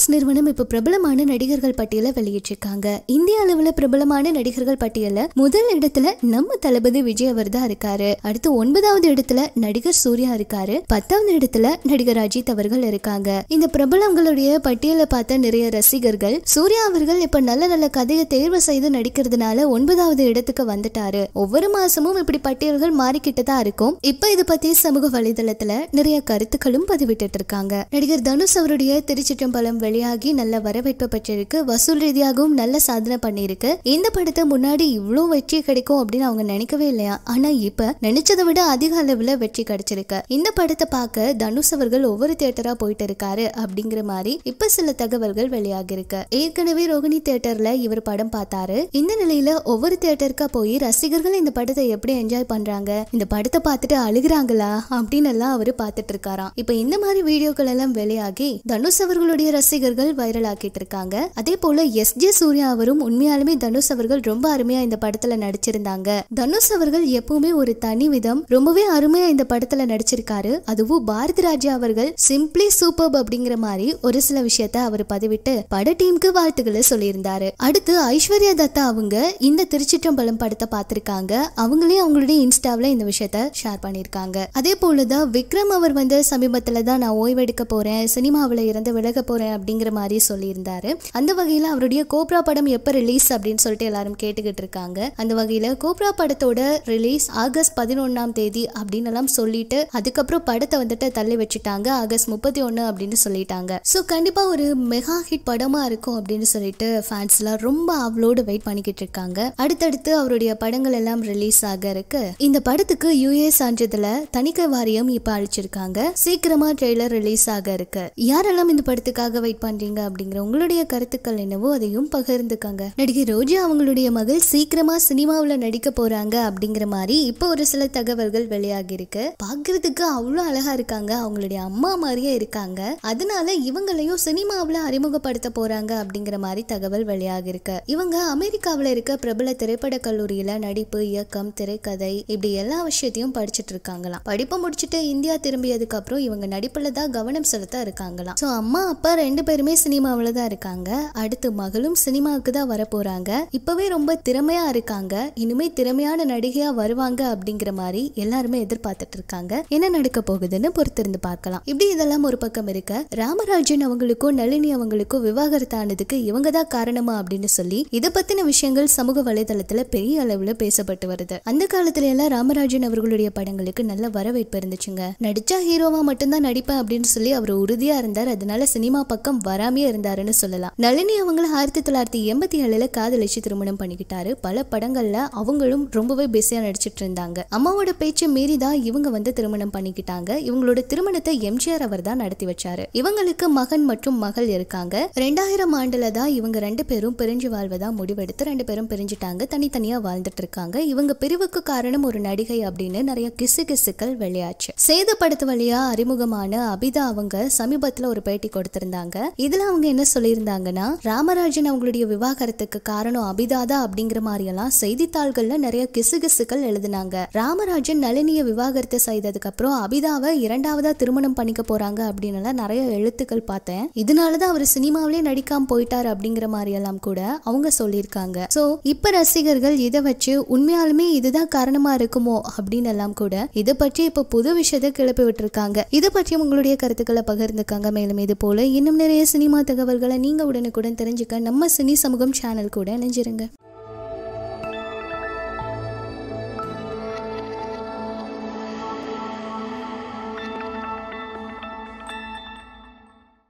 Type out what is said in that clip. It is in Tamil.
நெட்ஃப்ளிக்ஸ் நிறுவனம் இப்போ பிரபலமான நடிகர்கள் பட்டியலை வெளியிட்டிருக்காங்க இந்திய அளவில் பிரபலமான நடிகர்கள் பட்டியலில் முதல் இடத்துல நம்ம தளபதி விஜய் அவர் தான் இருக்காரு அடுத்து ஒன்பதாவது இடத்துல நடிகர் சூர்யா இருக்காரு பத்தாவது இடத்துல நடிகர் அஜித் அவர்கள் இருக்காங்க இந்த பிரபலங்களுடைய பட்டியலை பார்த்த நிறைய ரசிகர்கள் சூர்யா அவர்கள் இப்ப நல்ல நல்ல கதையை தேர்வு செய்து நடிக்கிறதுனால ஒன்பதாவது இடத்துக்கு வந்துட்டாரு ஒவ்வொரு மாசமும் இப்படி பட்டியல்கள் மாறிக்கிட்டு தான் இருக்கும் இப்ப இதை பத்தி சமூக வலைதளத்துல நிறைய கருத்துக்களும் பதிவிட்டு இருக்காங்க நடிகர் தனுஷ் அவருடைய திருச்சிற்றம்பலம் வெளியாகி நல்ல வரவேற்பு பெற்றிருக்கு வசூல் ரீதியாகவும் நல்ல சாதனை பண்ணியிருக்கு இந்த படத்தை முன்னாடி இவ்வளவு வெற்றி கிடைக்கும் அப்படின்னு அவங்க நினைக்கவே இல்லையா ஆனா இப்ப நினைச்சதை விட அதிக அளவுல வெற்றி கிடைச்சிருக்கு இந்த படத்தை பார்க்க தனுஷ் அவர்கள் ஒவ்வொரு தியேட்டரா போயிட்டு இருக்காரு அப்படிங்கிற மாதிரி இப்ப சில தகவல்கள் வெளியாகி இருக்கு ஏற்கனவே ரோகிணி தியேட்டர்ல இவர் படம் பார்த்தாரு இந்த நிலையில ஒவ்வொரு தியேட்டருக்கா போய் ரசிகர்கள் இந்த படத்தை எப்படி என்ஜாய் பண்றாங்க இந்த படத்தை பார்த்துட்டு அழுகுறாங்களா அப்படின்னு எல்லாம் அவரு பார்த்துட்டு இருக்காராம் இப்ப இந்த மாதிரி வீடியோக்கள் எல்லாம் வெளியாகி தனுஷ் அவர்களுடைய ரசிகர்கள் வைரல் ஆக்கிட்டு இருக்காங்க அதே போல எஸ் ஜே சூர்யா அவரும் உண்மையாலுமே தனுஷ் அவர்கள் ரொம்ப அருமையா இந்த படத்துல நடிச்சிருந்தாங்க தனுஷ் அவர்கள் எப்பவுமே ஒரு தனி விதம் ரொம்பவே அருமையா இந்த படத்துல நடிச்சிருக்காரு அதுவும் பாரதி ராஜா அவர்கள் சிம்பிளி சூப்பர் அப்படிங்கிற மாதிரி ஒரு சில விஷயத்த அவர் பதிவிட்டு பட டீமுக்கு வாழ்த்துக்களை சொல்லியிருந்தாரு அடுத்து ஐஸ்வர்யா தத்தா அவங்க இந்த திருச்சிற்றம்பலம் படத்தை பார்த்திருக்காங்க அவங்களே அவங்களுடைய இன்ஸ்டாவில இந்த விஷயத்த ஷேர் பண்ணியிருக்காங்க அதே போலதான் விக்ரம் அவர் வந்து சமீபத்துல தான் நான் ஓய்வெடுக்க போறேன் சினிமாவில் இருந்து விலக போறேன் அப்படிங்கிற மாதிரி சொல்லியிருந்தாரு அந்த வகையில் அவருடைய கோப்ரா படம் எப்போ ரிலீஸ் அப்படின்னு சொல்லிட்டு எல்லாரும் கேட்டுக்கிட்டு இருக்காங்க அந்த வகையில் கோப்ரா படத்தோட ரிலீஸ் ஆகஸ்ட் பதினொன்னாம் தேதி அப்படின்னு எல்லாம் சொல்லிட்டு அதுக்கப்புறம் படத்தை வந்துட்டு தள்ளி வச்சுட்டாங்க ஆகஸ்ட் முப்பத்தி ஒன்னு அப்படின்னு சொல்லிட்டாங்க ஸோ கண்டிப்பாக ஒரு மெகா ஹிட் படமா இருக்கும் அப்படின்னு சொல்லிட்டு ஃபேன்ஸ்லாம் ரொம்ப அவ்வளோடு வெயிட் பண்ணிக்கிட்டு இருக்காங்க அடுத்தடுத்து அவருடைய படங்கள் எல்லாம் ரிலீஸ் ஆக இருக்கு இந்த படத்துக்கு யூஏ சான்றிதழ தணிக்கை வாரியம் இப்போ அழிச்சிருக்காங்க சீக்கிரமா ட்ரெய்லர் ரிலீஸ் ஆக இருக்கு யாரெல்லாம் இந்த படத்துக்காக வெயிட் பண்றீங்க அப்படிங்கிற உங்களுடைய கருத்துக்கள் என்னவோ அதையும் பகிர்ந்துக்காங்க நடிகை ரோஜா அவங்களுடைய மகள் சீக்கிரமா சினிமாவில் நடிக்க போறாங்க அப்படிங்கிற மாதிரி இப்போ ஒரு சில தகவல்கள் வெளியாகி இருக்கு பாக்குறதுக்கு அவ்வளோ அழகா இருக்காங்க அவங்களுடைய அம்மா மாதிரியே இருக்காங்க அதனால இவங்களையும் சினிமாவில் அறிமுகப்படுத்த போறாங்க அப்படிங்கிற மாதிரி தகவல் வெளியாகி இருக்கு இவங்க அமெரிக்காவில் இருக்க பிரபல திரைப்பட கல்லூரியில நடிப்பு இயக்கம் திரைக்கதை இப்படி எல்லா விஷயத்தையும் படிச்சுட்டு இருக்காங்களாம் படிப்பு முடிச்சுட்டு இந்தியா திரும்பியதுக்கு அப்புறம் இவங்க நடிப்புல தான் கவனம் செலுத்த இருக்காங்களாம் சோ அம்மா அப்பா ரெண்டு ரெண்டு பேருமே சினிமாவில தான் இருக்காங்க அடுத்து மகளும் சினிமாவுக்கு தான் வரப்போறாங்க இப்பவே ரொம்ப திறமையா இருக்காங்க இனிமே திறமையான நடிகையா வருவாங்க அப்படிங்கிற மாதிரி எல்லாருமே எதிர்பார்த்துட்டு இருக்காங்க என்ன நடக்க போகுதுன்னு பொறுத்திருந்து பார்க்கலாம் இப்படி இதெல்லாம் ஒரு பக்கம் இருக்க ராமராஜன் அவங்களுக்கும் நளினி அவங்களுக்கும் விவாகரத்து ஆனதுக்கு இவங்க தான் காரணமா அப்படின்னு சொல்லி இதை பத்தின விஷயங்கள் சமூக வலைதளத்துல பெரிய அளவுல பேசப்பட்டு வருது அந்த காலத்துல எல்லாம் ராமராஜன் அவர்களுடைய படங்களுக்கு நல்ல வரவேற்பு இருந்துச்சுங்க நடிச்சா ஹீரோவா மட்டும்தான் நடிப்பேன் அப்படின்னு சொல்லி அவர் உறுதியா இருந்தார் அதனால சினிமா பக்கம் பக்கம் வராமே இருந்தாருன்னு சொல்லலாம் நளினி அவங்கள ஆயிரத்தி தொள்ளாயிரத்தி எண்பத்தி ஏழுல காதலிச்சு திருமணம் பண்ணிக்கிட்டாரு பல படங்கள்ல அவங்களும் ரொம்பவே பிஸியா நடிச்சிட்டு இருந்தாங்க அம்மாவோட பேச்சை மீறி தான் இவங்க வந்து திருமணம் பண்ணிக்கிட்டாங்க இவங்களோட திருமணத்தை எம்ஜிஆர் அவர் தான் நடத்தி வச்சாரு இவங்களுக்கு மகன் மற்றும் மகள் இருக்காங்க ரெண்டாயிரம் ஆண்டுல தான் இவங்க ரெண்டு பேரும் பிரிஞ்சு வாழ்வதா முடிவெடுத்து ரெண்டு பேரும் பிரிஞ்சுட்டாங்க தனித்தனியா வாழ்ந்துட்டு இருக்காங்க இவங்க பிரிவுக்கு காரணம் ஒரு நடிகை அப்படின்னு நிறைய கிசு கிசுக்கள் வெளியாச்சு சேதப்படுத்த படத்து வழியா அறிமுகமான அபிதா அவங்க சமீபத்துல ஒரு பேட்டி கொடுத்திருந்தாங்க இதுல அவங்க என்ன சொல்லியிருந்தாங்கன்னா ராமராஜன் அவங்களுடைய விவாகரத்துக்கு காரணம் அபிதாதா அப்படிங்கிற மாதிரி எல்லாம் செய்தித்தாள்கள்ல நிறைய கிசுகிசுக்கள் எழுதினாங்க ராமராஜன் நளினிய விவாகரத்து செய்ததுக்கு அப்புறம் அபிதாவை இரண்டாவதா திருமணம் பண்ணிக்க போறாங்க அப்படின்னு நிறைய எழுத்துக்கள் பார்த்தேன் இதனாலதான் அவர் சினிமாவிலே நடிக்காம போயிட்டாரு அப்படிங்கிற மாதிரி எல்லாம் கூட அவங்க சொல்லியிருக்காங்க சோ இப்ப ரசிகர்கள் இதை வச்சு உண்மையாலுமே இதுதான் காரணமா இருக்குமோ அப்படின்னு எல்லாம் கூட இதை பற்றி இப்ப புது விஷயத்தை கிளப்பி விட்டுருக்காங்க இதை பற்றி உங்களுடைய கருத்துக்களை பகிர்ந்துக்காங்க மேலும் இது போல இன்னும் நிறைய சினிமா தகவல்களை நீங்கள் உடனுக்குடன் தெரிஞ்சுக்க நம்ம சினி சமூகம் சேனல் கூட இணைஞ்சிருங்க